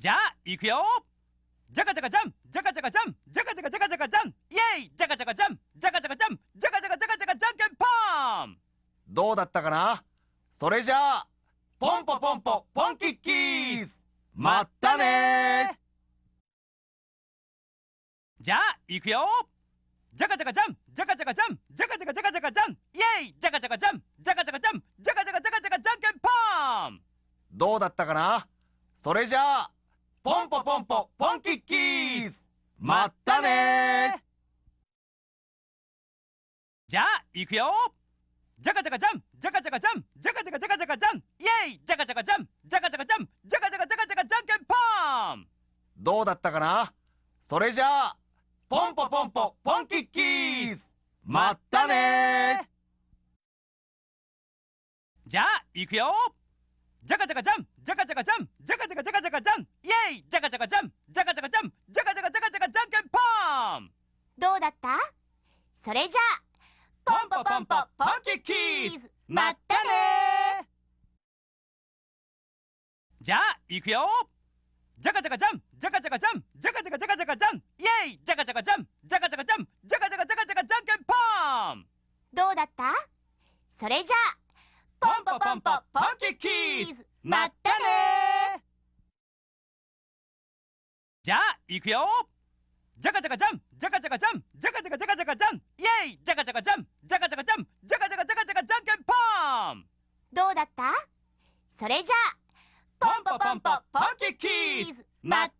じゃあ、いくよじゃがじゃかじゃんじゃがじゃがじゃんじゃがじゃかじゃがじゃがじゃんイェイじゃがじゃがじゃんじゃがじゃがじゃんじゃがじゃがじゃかじゃかじゃんけんぽんどうだったかなそれじゃあ、ポンポポンポポンキッキーズまったねじゃあ、いくよじゃがじゃがじゃんじゃがじゃがじゃんじゃがじゃがじゃがじゃかじゃんイェイじゃがじゃがじゃんじゃがじゃがじゃんじゃがじゃがじゃがじゃかじゃんけんぽんどうだったかなそれじゃあ、ポンポポンポ、ポンキッキーズまったねじゃあ、いくよじゃかじゃかじゃんじゃかじゃかじゃんじゃかじゃかじゃかじゃかじゃんイェイじゃかじゃかじゃんじゃかじゃかじゃんじゃかじゃかじゃかじゃかじゃんけんぽんどうだったかなそれじゃあ、ポンポポンポ、ポンキッキーズまったねじゃあ、いくよじゃかじゃかじゃんじゃかじゃかじゃんじゃかジャゃジャゃジャゃジャゃジャゃジャゃジャゃジャゃジャゃジャゃジャゃんけんぽんどうだったそれじゃあ、ポンポポンポポンキッキーズまったねじゃあ、いくよじゃかじゃかじゃんじゃかじゃかじゃんじゃかじゃかじゃかじゃかじゃんイェイじゃかじゃかじゃんじゃかじゃかじゃんじゃかじゃかじゃかじゃかじゃんけんぽんどうだったそれじゃあ、ポンポポンポポンキッキーズまったねじゃあ、くよじゃかじゃかじゃんじゃかじゃかじゃんじゃかじゃかじゃかじゃかじゃんイェイじゃかじゃかじゃんじゃかじゃかじゃんじゃかじゃかじゃかじゃかじゃんけんどうだったそれじゃあ、ポンポポンポポンキッキーズまた